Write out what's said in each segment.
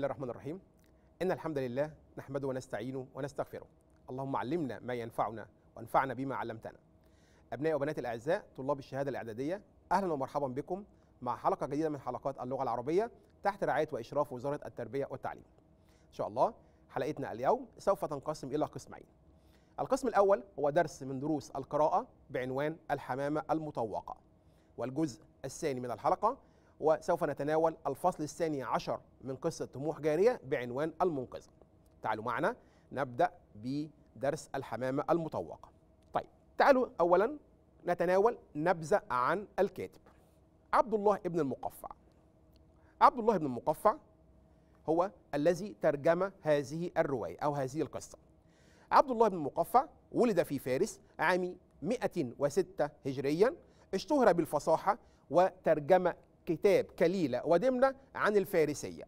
الله الرحمن الرحيم إن الحمد لله نحمده ونستعينه ونستغفره اللهم علمنا ما ينفعنا وانفعنا بما علمتنا أبنائي وبناتي الأعزاء طلاب الشهادة الإعدادية أهلا ومرحبا بكم مع حلقة جديدة من حلقات اللغة العربية تحت رعاية وإشراف وزارة التربية والتعليم إن شاء الله حلقتنا اليوم سوف تنقسم إلى قسمين القسم الأول هو درس من دروس القراءة بعنوان الحمامة المطوقة والجزء الثاني من الحلقة وسوف نتناول الفصل الثاني عشر من قصة طموح جارية بعنوان المنقذة تعالوا معنا نبدأ بدرس الحمامة المطوقة طيب تعالوا أولا نتناول نبذة عن الكاتب عبد الله ابن المقفع عبد الله ابن المقفع هو الذي ترجم هذه الرواية أو هذه القصة عبد الله بن المقفع ولد في فارس عام 106 هجريا اشتهر بالفصاحة وترجم كتاب كليلة ودمنة عن الفارسية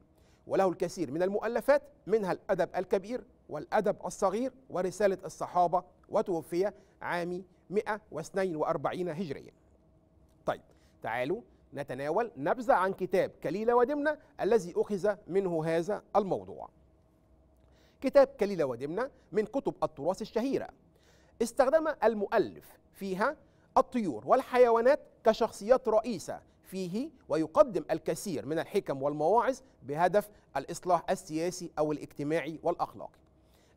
وله الكثير من المؤلفات منها الأدب الكبير والأدب الصغير ورسالة الصحابة وتوفي عام 142 هجريا طيب تعالوا نتناول نبذة عن كتاب كليلة ودمنة الذي أخذ منه هذا الموضوع كتاب كليلة ودمنة من كتب التراث الشهيرة استخدم المؤلف فيها الطيور والحيوانات كشخصيات رئيسة فيه ويقدم الكثير من الحكم والمواعظ بهدف الإصلاح السياسي أو الاجتماعي والأخلاقي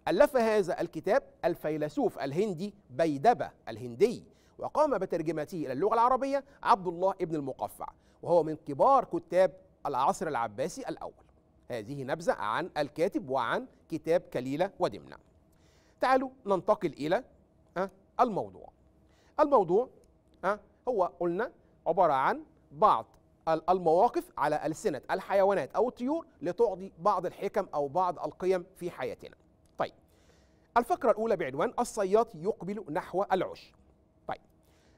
ألف هذا الكتاب الفيلسوف الهندي بيدبة الهندي وقام بترجمته إلى اللغة العربية عبد الله ابن المقفع وهو من كبار كتاب العصر العباسي الأول هذه نبذة عن الكاتب وعن كتاب كليلة ودمنة تعالوا ننتقل إلى آه، الموضوع الموضوع آه، هو قلنا عبارة عن بعض المواقف على ألسنة الحيوانات أو الطيور لتعطي بعض الحكم أو بعض القيم في حياتنا طيب الفقرة الأولى بعنوان الصياد يقبل نحو العش طيب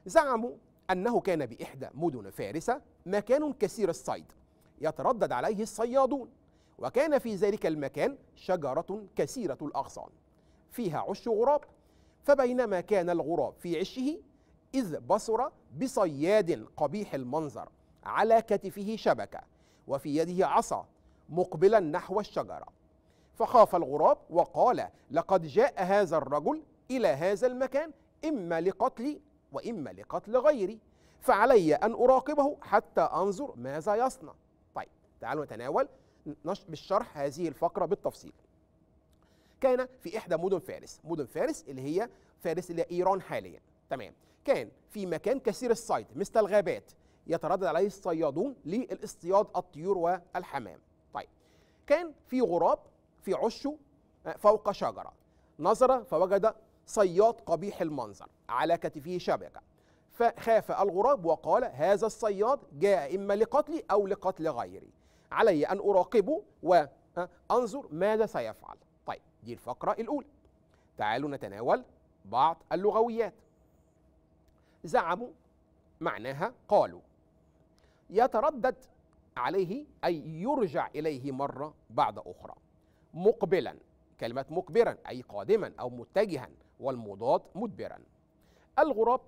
زعموا أنه كان بإحدى مدن فارس مكان كثير الصيد يتردد عليه الصيادون وكان في ذلك المكان شجرة كثيرة الأغصان فيها عش غراب فبينما كان الغراب في عشه إذ بصر بصياد قبيح المنظر على كتفه شبكة وفي يده عصا مقبلا نحو الشجرة فخاف الغراب وقال لقد جاء هذا الرجل إلى هذا المكان إما لقتلي وإما لقتل غيري فعلي أن أراقبه حتى أنظر ماذا يصنع طيب تعالوا نتناول بالشرح هذه الفقرة بالتفصيل كان في إحدى مدن فارس مدن فارس اللي هي فارس اللي إيران حاليا تمام كان في مكان كثير الصيد مثل الغابات يتردد عليه الصيادون للاصطياد الطيور والحمام طيب كان في غراب في عشه آه، فوق شجرة نظر فوجد صياد قبيح المنظر على كتفه شبكة فخاف الغراب وقال هذا الصياد جاء إما لقتلي أو لقتل غيري علي أن أراقبه وأنظر آه، ماذا سيفعل طيب دي الفقرة الأولى تعالوا نتناول بعض اللغويات زعموا معناها قالوا يتردد عليه أي يرجع إليه مرة بعد أخرى مقبلا كلمة مقبرا أي قادما أو متجها والمضاد مدبرا الغراب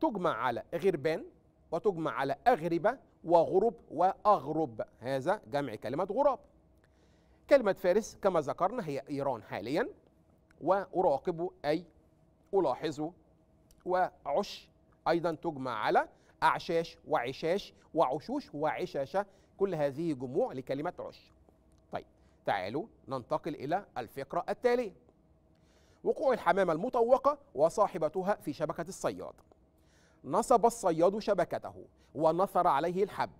تجمع على غربان وتجمع على أغربة وغرب وأغرب هذا جمع كلمة غراب كلمة فارس كما ذكرنا هي إيران حاليا وأراقب أي ألاحظ وعش أيضا تجمع على أعشاش وعشاش وعشوش وعشاشة كل هذه جموع لكلمة عش طيب تعالوا ننتقل إلى الفقرة التالية وقوع الحمامة المطوقة وصاحبتها في شبكة الصياد نصب الصياد شبكته ونثر عليه الحب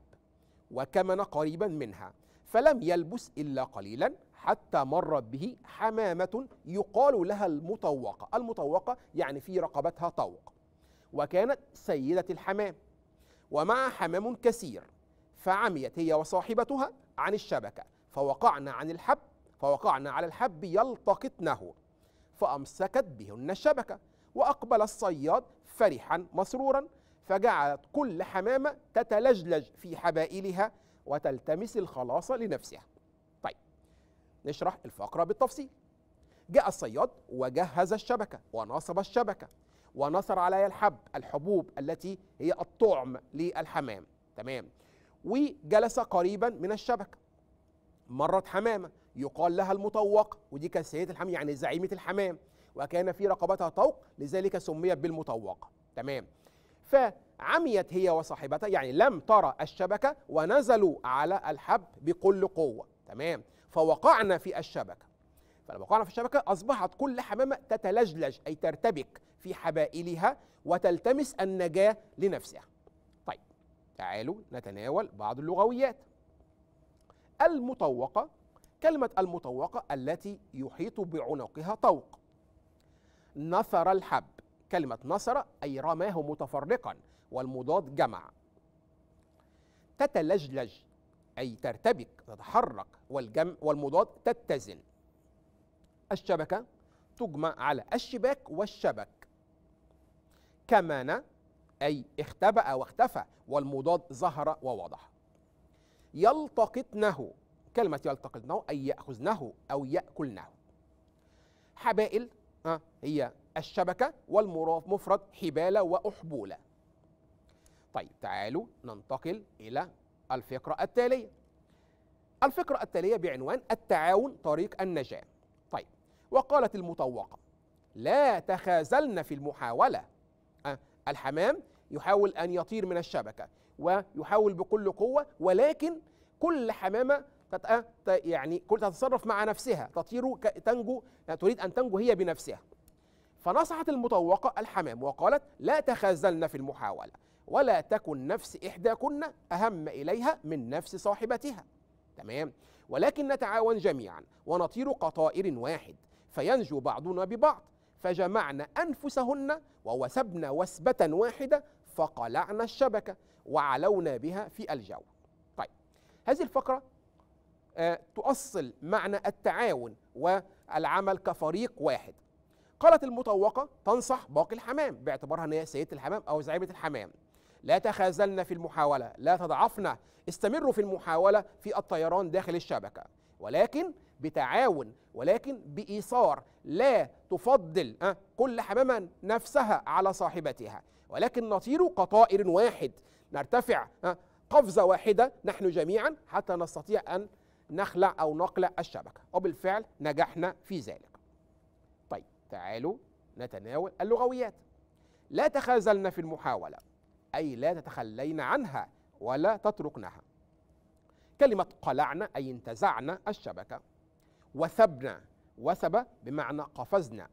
وكمن قريبا منها فلم يلبس إلا قليلا حتى مرت به حمامة يقال لها المطوقة المطوقة يعني في رقبتها طوق وكانت سيدة الحمام ومع حمام كثير فعميت هي وصاحبتها عن الشبكة فوقعن عن الحب فوقعن على الحب يلتقطنه فأمسكت بهن الشبكة وأقبل الصياد فرحا مسرورا فجعلت كل حمامة تتلجلج في حبائلها وتلتمس الخلاص لنفسها طيب نشرح الفقرة بالتفصيل جاء الصياد وجهز الشبكة ونصب الشبكة ونثر علي الحب الحبوب التي هي الطعم للحمام تمام وجلس قريبا من الشبكة مرت حمامة يقال لها المطوقة ودي كانت سيدة الحمام يعني زعيمة الحمام وكان في رقبتها طوق لذلك سميت بالمطوقة تمام فعميت هي وصاحبتها يعني لم ترى الشبكة ونزلوا على الحب بكل قوة تمام فوقعنا في الشبكة فلما وقعنا في الشبكة أصبحت كل حمامة تتلجلج أي ترتبك في حبائلها وتلتمس النجاة لنفسها طيب تعالوا نتناول بعض اللغويات المطوقة كلمة المطوقة التي يحيط بعنقها طوق نثر الحب كلمة نثر أي رماه متفرقا والمضاد جمع تتلجلج أي ترتبك تتحرك والجمع والمضاد تتزن الشبكة تجمع على الشباك والشبك كمان أي اختبأ واختفى والمضاد ظهر ووضح يلتقطنه كلمة يلتقطنه أي يأخذنه أو يأكلنه حبائل آه، هي الشبكة والمفرد حبالة وأحبولة طيب تعالوا ننتقل إلى الفقرة التالية الفقرة التالية بعنوان التعاون طريق النجاة طيب وقالت المطوقة لا تخازلن في المحاولة الحمام يحاول أن يطير من الشبكة ويحاول بكل قوة ولكن كل حمامة آه، يعني كل تتصرف مع نفسها تطير تنجو يعني تريد أن تنجو هي بنفسها فنصحت المطوقة الحمام وقالت لا تخاذلن في المحاولة ولا تكن نفس إحداكن أهم إليها من نفس صاحبتها تمام ولكن نتعاون جميعا ونطير قطائر واحد فينجو بعضنا ببعض فجمعن أنفسهن ووسبن وسبة واحدة فقلعن الشبكة وعلونا بها في الجو طيب هذه الفقرة آه، تؤصل معنى التعاون والعمل كفريق واحد قالت المطوقة تنصح باقي الحمام باعتبارها أن هي سيدة الحمام أو زعيمة الحمام لا تخاذلن في المحاولة لا تضعفن استمروا في المحاولة في الطيران داخل الشبكة ولكن بتعاون ولكن بإيثار لا تفضل آه، كل حمامة نفسها على صاحبتها ولكن نطير كطائر واحد نرتفع آه، قفزة واحدة نحن جميعا حتى نستطيع أن نخلع أو نقلع الشبكة وبالفعل نجحنا في ذلك طيب تعالوا نتناول اللغويات لا تخازلن في المحاولة أي لا تتخلين عنها ولا تتركنها كلمة قلعنا أي انتزعنا الشبكة وثبنا وثب بمعنى قفزنا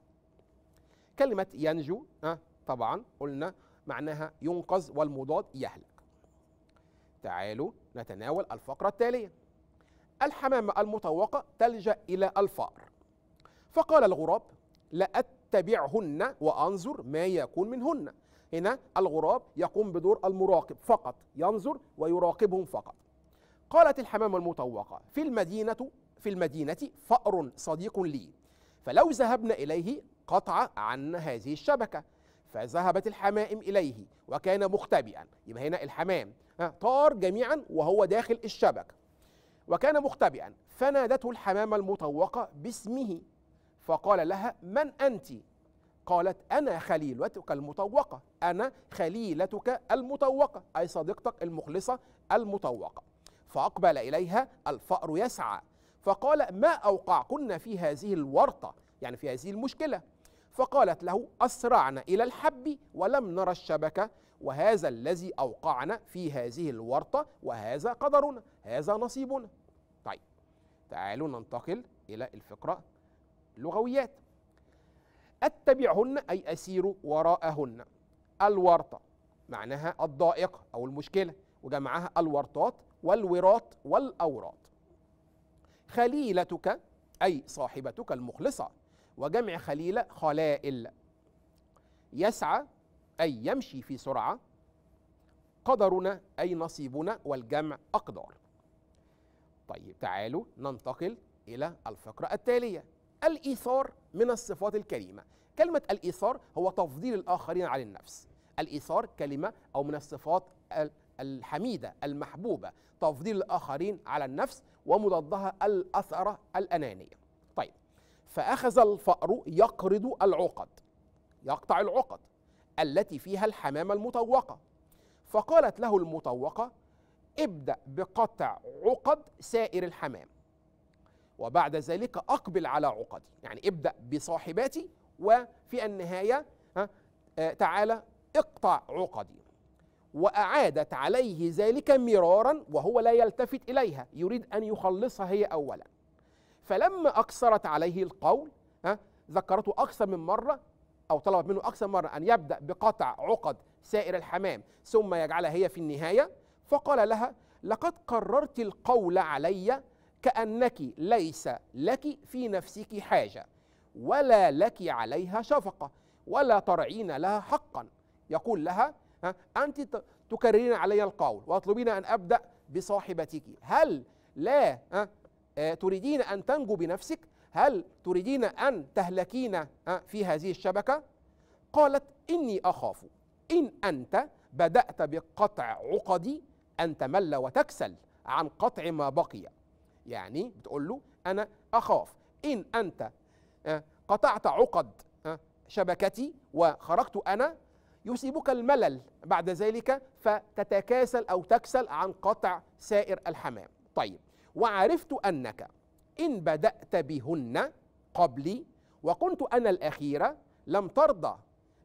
كلمة ينجو أه طبعا قلنا معناها ينقذ والمضاد يهلك تعالوا نتناول الفقرة التالية الحمامة المطوقة تلجأ إلى الفأر فقال الغراب لأتبعهن وأنظر ما يكون منهن هنا الغراب يقوم بدور المراقب فقط ينظر ويراقبهم فقط قالت الحمامة المطوقة في المدينة في المدينة فأر صديق لي فلو ذهبنا إليه قطع عنا هذه الشبكة فذهبت الحمائم إليه وكان مختبئا يبقى هنا الحمام طار جميعا وهو داخل الشبكة وكان مختبئا فنادته الحمامة المطوقة باسمه فقال لها من أنت قالت أنا خليلتك المطوقة أنا خليلتك المطوقة أي صديقتك المخلصة المطوقة فأقبل إليها الفأر يسعى فقال ما أوقعكن في هذه الورطة يعني في هذه المشكلة فقالت له أسرعنا إلى الحب ولم نرى الشبكة وهذا الذي أوقعنا في هذه الورطة وهذا قدرنا هذا نصيبنا طيب تعالوا ننتقل إلى الفقرة اللغويات أتبعهن أي أسير وراءهن الورطة معناها الضائق أو المشكلة وجمعها الورطات والوراط والأوراط خليلتك أي صاحبتك المخلصة وجمع خليلة خلائل يسعى أي يمشي في سرعة قدرنا أي نصيبنا والجمع أقدار طيب تعالوا ننتقل إلى الفقرة التالية الإيثار من الصفات الكريمة كلمة الإيثار هو تفضيل الآخرين على النفس الإيثار كلمة أو من الصفات الحميدة المحبوبة تفضيل الآخرين على النفس ومضادها الأثرة الأنانية طيب فأخذ الفأر يقرض العقد يقطع العقد التي فيها الحمامة المطوقة فقالت له المطوقة ابدأ بقطع عقد سائر الحمام وبعد ذلك أقبل على عقدي يعني ابدأ بصاحباتي وفي النهاية آه، تعالى اقطع عقدي وأعادت عليه ذلك مرارا وهو لا يلتفت إليها يريد أن يخلصها هي أولا فلما أكثرت عليه القول ها ذكرته أكثر من مرة أو طلبت منه أكثر من مرة أن يبدأ بقطع عقد سائر الحمام ثم يجعلها هي في النهاية فقال لها لقد قررت القول علي كأنك ليس لك في نفسك حاجة ولا لك عليها شفقة ولا ترعين لها حقا يقول لها ها أنت تكررين علي القول واطلبين أن أبدأ بصاحبتك هل لا ها آه، تريدين أن تنجو بنفسك هل تريدين أن تهلكين في هذه الشبكة قالت إني أخاف إن أنت بدأت بقطع عقدي أن تمل وتكسل عن قطع ما بقي يعني بتقول له أنا أخاف إن أنت آه، قطعت عقد شبكتي وخرجت أنا يصيبك الملل بعد ذلك فتتكاسل أو تكسل عن قطع سائر الحمام طيب وعرفت أنك إن بدأت بهن قبلي وكنت أنا الأخيرة لم ترضى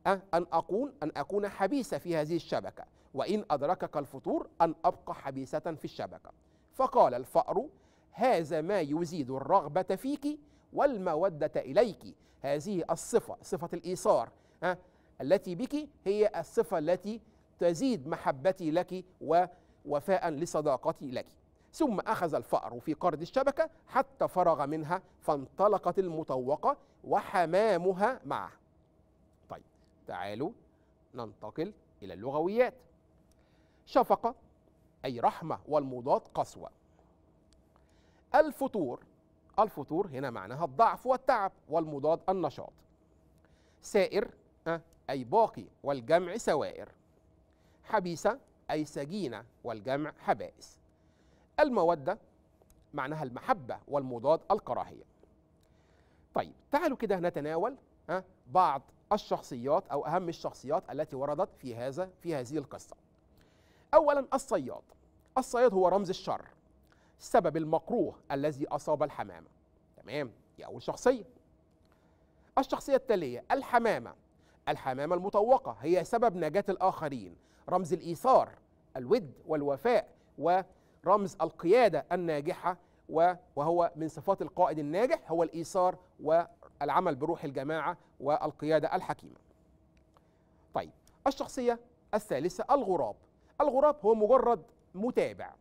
آه، أن أكون أن أكون حبيسة في هذه الشبكة وإن أدركك الفطور أن أبقى حبيسة في الشبكة فقال الفأر هذا ما يزيد الرغبة فيك والمودة إليك هذه الصفة صفة الإيثار آه، التي بك هي الصفة التي تزيد محبتي لك ووفاء لصداقتي لك ثم أخذ الفأر في قرد الشبكة حتى فرغ منها فانطلقت المطوقة وحمامها معه طيب تعالوا ننتقل إلى اللغويات شفقة أي رحمة والمضاد قسوة الفطور الفطور هنا معناها الضعف والتعب والمضاد النشاط سائر أه، أي باقي والجمع سوائر حبيسة أي سجينة والجمع حبائس المودة معناها المحبة والمضاد الكراهية طيب تعالوا كده نتناول بعض الشخصيات أو أهم الشخصيات التي وردت في هذا في هذه القصة أولا الصياد الصياد هو رمز الشر سبب المكروه الذي أصاب الحمامة تمام دي أول شخصية الشخصية التالية الحمامة الحمامة المطوقة هي سبب نجاة الآخرين رمز الإيثار الود والوفاء ورمز القيادة الناجحة وهو من صفات القائد الناجح هو الإيثار والعمل بروح الجماعة والقيادة الحكيمة طيب الشخصية الثالثة الغراب الغراب هو مجرد متابع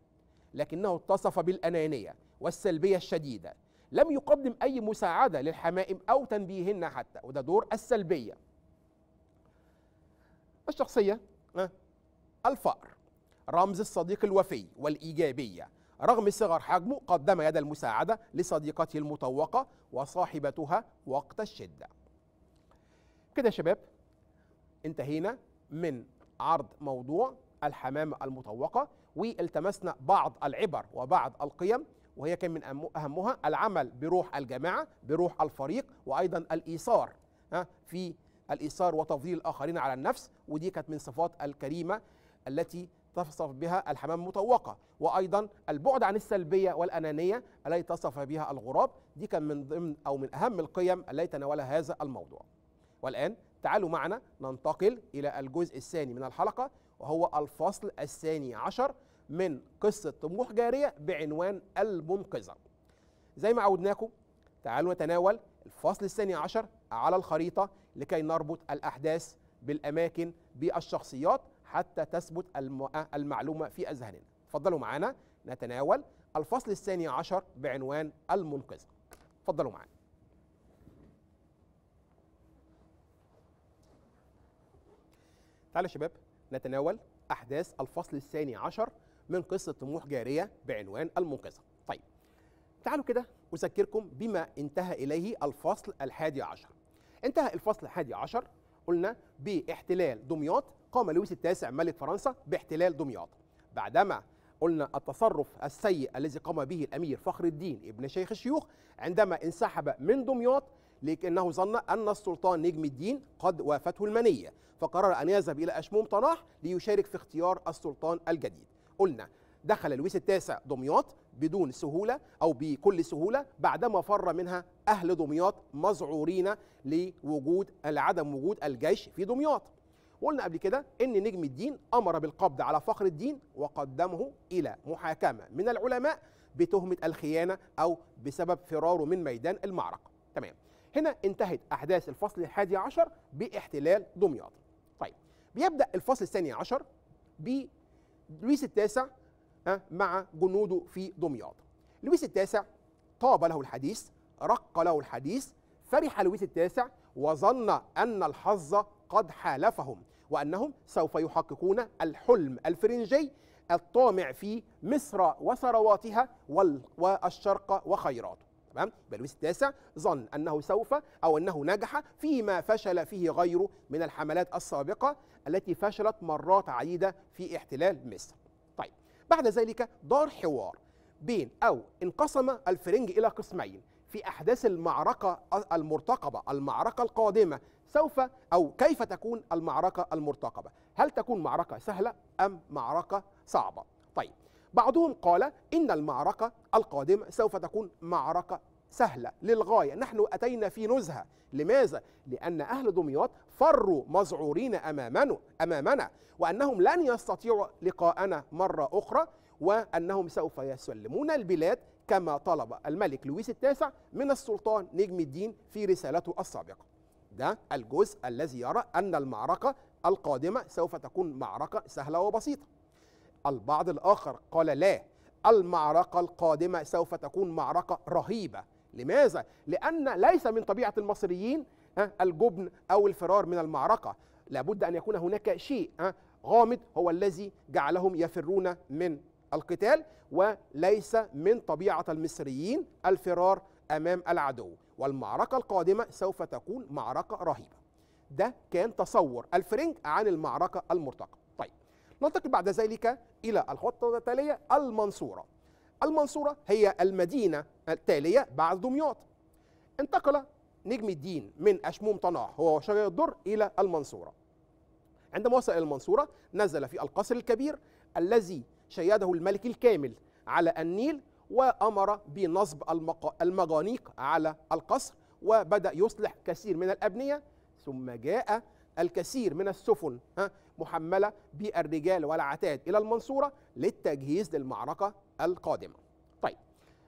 لكنه اتصف بالأنانية والسلبية الشديدة لم يقدم أي مساعدة للحمائم أو تنبيهن حتى وده دور السلبية الشخصية نعم. الفأر رمز الصديق الوفي والإيجابية رغم صغر حجمه قدم يد المساعدة لصديقته المطوقة وصاحبتها وقت الشدة كده يا شباب انتهينا من عرض موضوع الحمامة المطوقة والتمسنا بعض العبر وبعض القيم وهي كان من أهمها العمل بروح الجماعة بروح الفريق وأيضا الإيثار في الإيثار وتفضيل الآخرين على النفس ودي كانت من صفات الكريمة التي تصف بها الحمام المطوقة وأيضا البعد عن السلبية والأنانية التي تصف بها الغراب دي كان من ضمن أو من أهم القيم التي تناولها هذا الموضوع والآن تعالوا معنا ننتقل إلى الجزء الثاني من الحلقة وهو الفصل الثاني عشر من قصة طموح جارية بعنوان المنقذة زي ما عودناكم تعالوا نتناول الفصل الثاني عشر على الخريطة لكي نربط الأحداث بالاماكن بالشخصيات حتى تثبت المعلومه في اذهاننا اتفضلوا معانا نتناول الفصل الثاني عشر بعنوان المنقذ اتفضلوا معانا تعالوا يا شباب نتناول احداث الفصل الثاني عشر من قصه طموح جاريه بعنوان المنقذه طيب تعالوا كده اذكركم بما انتهى اليه الفصل الحادي عشر انتهى الفصل الحادي عشر قلنا باحتلال دمياط قام لويس التاسع ملك فرنسا باحتلال دمياط بعدما قلنا التصرف السيء الذي قام به الامير فخر الدين ابن شيخ الشيوخ عندما انسحب من دمياط لكنه ظن ان السلطان نجم الدين قد وافته المنيه فقرر ان يذهب الى اشموم طناح ليشارك في اختيار السلطان الجديد قلنا دخل لويس التاسع دمياط بدون سهولة أو بكل سهولة بعدما فر منها أهل دمياط مذعورين لوجود عدم وجود الجيش في دمياط قلنا قبل كده ان نجم الدين امر بالقبض على فخر الدين وقدمه الى محاكمه من العلماء بتهمه الخيانه او بسبب فراره من ميدان المعركه تمام هنا انتهت احداث الفصل الحادي عشر باحتلال دمياط طيب بيبدا الفصل الثاني عشر بلويس التاسع مع جنوده في دمياط لويس التاسع طاب له الحديث رق له الحديث فرح لويس التاسع وظن أن الحظ قد حالفهم وأنهم سوف يحققون الحلم الفرنجي الطامع في مصر وثرواتها والشرق وخيراته تمام لويس التاسع ظن انه سوف او انه نجح فيما فشل فيه غيره من الحملات السابقه التي فشلت مرات عديده في احتلال مصر بعد ذلك دار حوار بين أو انقسم الفرنج إلى قسمين في أحداث المعركة المرتقبة المعركة القادمة سوف أو كيف تكون المعركة المرتقبة هل تكون معركة سهلة أم معركة صعبة طيب بعضهم قال إن المعركة القادمة سوف تكون معركة سهلة للغاية نحن أتينا في نزهة لماذا؟ لأن أهل دمياط فروا مذعورين أمامنا, أمامنا وأنهم لن يستطيعوا لقاءنا مرة أخرى وأنهم سوف يسلمون البلاد كما طلب الملك لويس التاسع من السلطان نجم الدين في رسالته السابقة ده الجزء الذي يرى أن المعركة القادمة سوف تكون معركة سهلة وبسيطة البعض الآخر قال لا المعركة القادمة سوف تكون معركة رهيبة لماذا؟ لأن ليس من طبيعة المصريين آه، الجبن أو الفرار من المعركة لابد أن يكون هناك شيء آه، غامض هو الذي جعلهم يفرون من القتال وليس من طبيعة المصريين الفرار أمام العدو والمعركة القادمة سوف تكون معركة رهيبة ده كان تصور الفرنج عن المعركة المرتقبة طيب ننتقل بعد ذلك إلى الخطة التالية المنصورة المنصورة هي المدينة التالية بعد دمياط انتقل نجم الدين من أشموم طناح هو وشجر الدر إلى المنصورة عندما وصل إلى المنصورة نزل في القصر الكبير الذي شيده الملك الكامل على النيل وأمر بنصب المجانيق على القصر وبدأ يصلح كثير من الأبنية ثم جاء الكثير من السفن محملة بالرجال والعتاد إلى المنصورة للتجهيز للمعركة القادمة طيب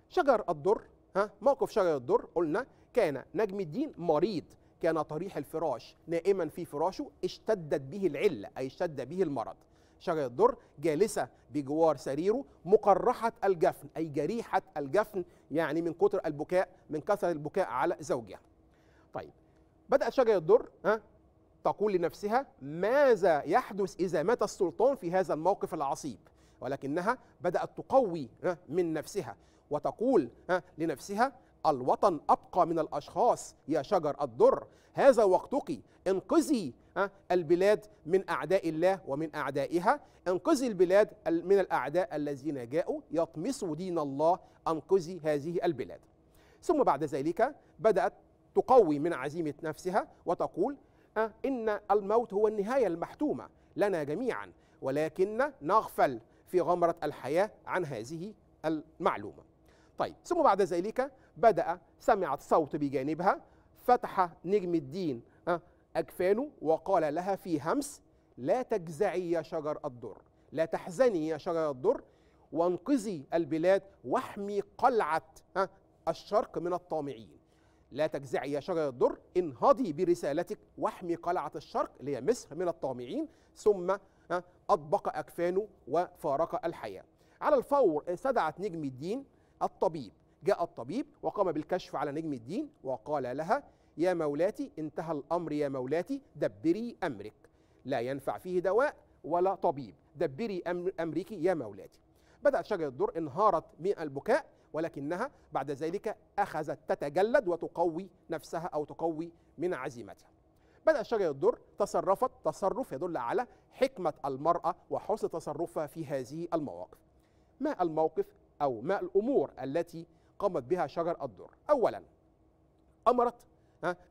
شجر الدر ها موقف شجر الدر قلنا كان نجم الدين مريض كان طريح الفراش نائما في فراشه اشتدت به العلة أي اشتد به المرض شجر الدر جالسة بجوار سريره مقرحة الجفن أي جريحة الجفن يعني من كثر البكاء من كثر البكاء على زوجها طيب بدأت شجر الدر ها تقول لنفسها ماذا يحدث إذا مات السلطان في هذا الموقف العصيب ولكنها بدأت تقوي من نفسها وتقول لنفسها الوطن أبقى من الأشخاص يا شجر الدر هذا وقتك انقذي البلاد من أعداء الله ومن أعدائها انقذي البلاد من الأعداء الذين جاءوا يطمسوا دين الله انقذي هذه البلاد ثم بعد ذلك بدأت تقوي من عزيمة نفسها وتقول إن الموت هو النهاية المحتومة لنا جميعا ولكن نغفل في غمرة الحياة عن هذه المعلومة طيب ثم بعد ذلك بدأ سمعت صوت بجانبها فتح نجم الدين آه، أكفانه وقال لها في همس لا تجزعي يا شجر الدر لا تحزني يا شجر الدر وانقذي البلاد واحمي قلعة آه، الشرق من الطامعين لا تجزعي يا شجر الدر انهضي برسالتك واحمي قلعة الشرق اللي هي مصر من الطامعين ثم أطبق أكفانه وفارق الحياة على الفور استدعت نجم الدين الطبيب جاء الطبيب وقام بالكشف على نجم الدين وقال لها يا مولاتي انتهى الأمر يا مولاتي دبري أمرك لا ينفع فيه دواء ولا طبيب دبري أمرك يا مولاتي بدأت شجرة الدر انهارت من البكاء ولكنها بعد ذلك أخذت تتجلد وتقوي نفسها أو تقوي من عزيمتها بدأ الشجر الدر تصرفت تصرف يدل على حكمة المرأة وحسن تصرفها في هذه المواقف ما الموقف أو ما الأمور التي قامت بها شجر الدر أولا أمرت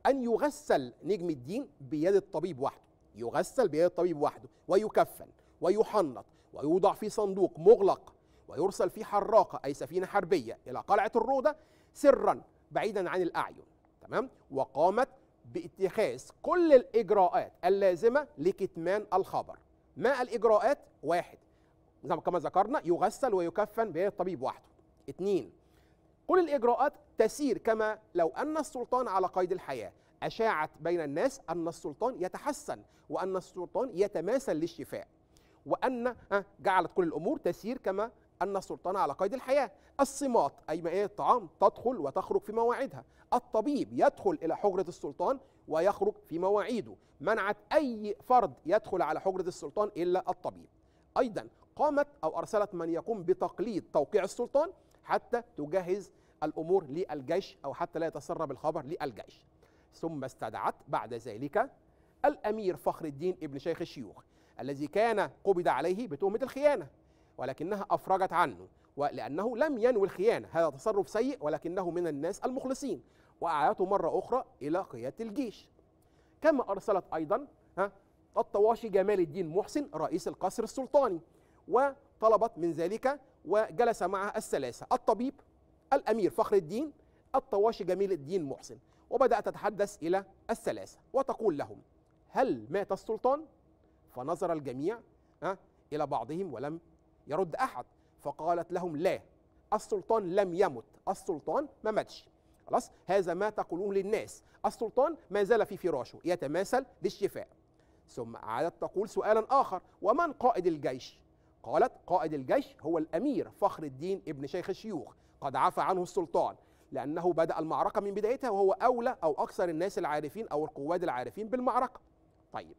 أن يغسل نجم الدين بيد الطبيب وحده يغسل بيد الطبيب وحده ويكفن ويحنط ويوضع في صندوق مغلق ويرسل في حراقة أي سفينة حربية إلى قلعة الروضة سرا بعيدا عن الأعين تمام وقامت باتخاذ كل الإجراءات اللازمة لكتمان الخبر ما الإجراءات؟ واحد كما ذكرنا يغسل ويكفن بيد الطبيب وحده اثنين كل الإجراءات تسير كما لو أن السلطان على قيد الحياة أشاعت بين الناس أن السلطان يتحسن وأن السلطان يتماثل للشفاء وأن آه، جعلت كل الأمور تسير كما أن السلطان على قيد الحياة الصمات أي مائية الطعام تدخل وتخرج في مواعيدها الطبيب يدخل إلى حجرة السلطان ويخرج في مواعيده منعت أي فرد يدخل على حجرة السلطان إلا الطبيب أيضا قامت أو أرسلت من يقوم بتقليد توقيع السلطان حتى تجهز الأمور للجيش أو حتى لا يتسرب الخبر للجيش ثم استدعت بعد ذلك الأمير فخر الدين ابن شيخ الشيوخ الذي كان قبض عليه بتهمة الخيانة ولكنها أفرجت عنه ولأنه لم ينوي الخيانة هذا تصرف سيء ولكنه من الناس المخلصين وأعادته مرة أخرى إلى قيادة الجيش كما أرسلت أيضا الطواشي جمال الدين محسن رئيس القصر السلطاني وطلبت من ذلك وجلس معها الثلاثة الطبيب الأمير فخر الدين الطواشي جميل الدين محسن وبدأت تتحدث إلى الثلاثة وتقول لهم هل مات السلطان؟ فنظر الجميع إلى بعضهم ولم يرد أحد فقالت لهم لا السلطان لم يمت السلطان ما ماتش خلاص هذا ما تقولون للناس السلطان ما زال في فراشه يتماثل للشفاء ثم عادت تقول سؤالا آخر ومن قائد الجيش قالت قائد الجيش هو الأمير فخر الدين ابن شيخ الشيوخ قد عفى عنه السلطان لأنه بدأ المعركة من بدايتها وهو أولى أو أكثر الناس العارفين أو القواد العارفين بالمعركة طيب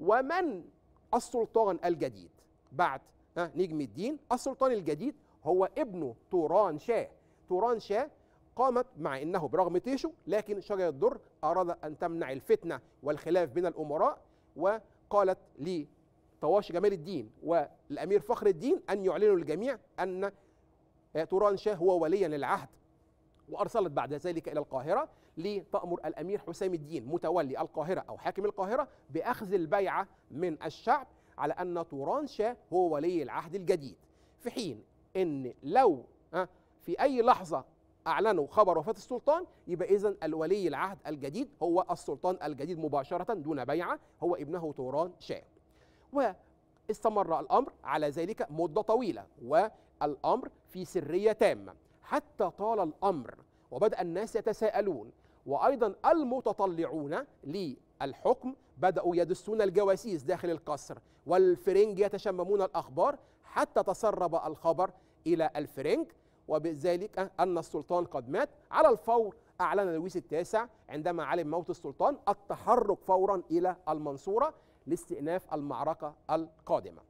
ومن السلطان الجديد بعد نجم الدين السلطان الجديد هو ابنه توران شاه توران شاه قامت مع انه برغم طيشه لكن شجره الدر اراد ان تمنع الفتنه والخلاف بين الامراء وقالت لطواش جمال الدين والامير فخر الدين ان يعلنوا للجميع ان آه، توران شاه هو وليا للعهد وارسلت بعد ذلك الى القاهره لتامر الامير حسام الدين متولي القاهره او حاكم القاهره باخذ البيعه من الشعب على أن تورانشا هو ولي العهد الجديد في حين أن لو في أي لحظة أعلنوا خبر وفاة السلطان يبقى إذا الولي العهد الجديد هو السلطان الجديد مباشرة دون بيعة هو ابنه توران شاه واستمر الأمر على ذلك مدة طويلة والأمر في سرية تامة حتى طال الأمر وبدأ الناس يتساءلون وأيضا المتطلعون للحكم بدأوا يدسون الجواسيس داخل القصر والفرنج يتشممون الأخبار حتى تسرب الخبر إلى الفرنج وبذلك أن السلطان قد مات على الفور أعلن لويس التاسع عندما علم موت السلطان التحرك فورا إلى المنصورة لاستئناف المعركة القادمة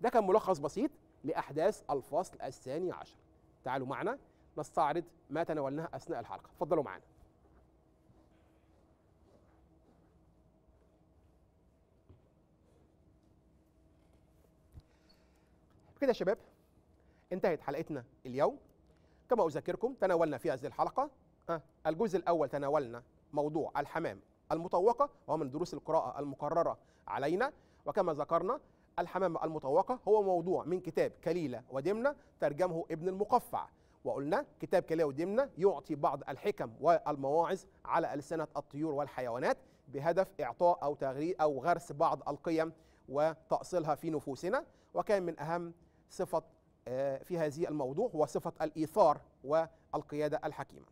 ده كان ملخص بسيط لأحداث الفصل الثاني عشر تعالوا معنا نستعرض ما تناولناه أثناء الحلقة تفضلوا معنا كده يا شباب انتهت حلقتنا اليوم كما أذكركم تناولنا في هذه الحلقة آه، الجزء الأول تناولنا موضوع الحمام المطوقة وهو من دروس القراءة المقررة علينا وكما ذكرنا الحمام المطوقة هو موضوع من كتاب كليلة ودمنة ترجمه ابن المقفع وقلنا كتاب كليلة ودمنة يعطي بعض الحكم والمواعظ على ألسنة الطيور والحيوانات بهدف إعطاء أو تغرير أو غرس بعض القيم وتأصيلها في نفوسنا وكان من أهم صفة آه، في هذه الموضوع هو صفة الإيثار والقيادة الحكيمة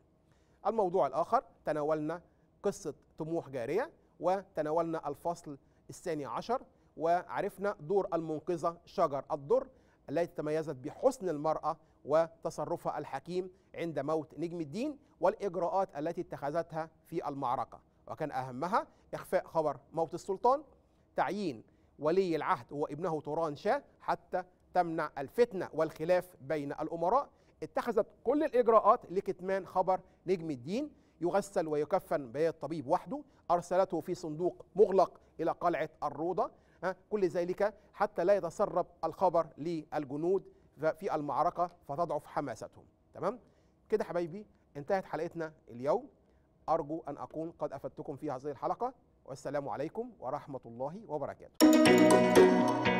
الموضوع الآخر تناولنا قصة طموح جارية وتناولنا الفصل الثاني عشر وعرفنا دور المنقذة شجر الدر التي تميزت بحسن المرأة وتصرفها الحكيم عند موت نجم الدين والإجراءات التي اتخذتها في المعركة وكان أهمها إخفاء خبر موت السلطان تعيين ولي العهد هو ابنه توران شاه حتى تمنع الفتنة والخلاف بين الأمراء اتخذت كل الإجراءات لكتمان خبر نجم الدين يغسل ويكفن بيد الطبيب وحده أرسلته في صندوق مغلق إلى قلعة الروضة كل ذلك حتى لا يتسرب الخبر للجنود في المعركة فتضعف حماستهم تمام كده حبايبي انتهت حلقتنا اليوم أرجو أن أكون قد أفدتكم في هذه الحلقة والسلام عليكم ورحمة الله وبركاته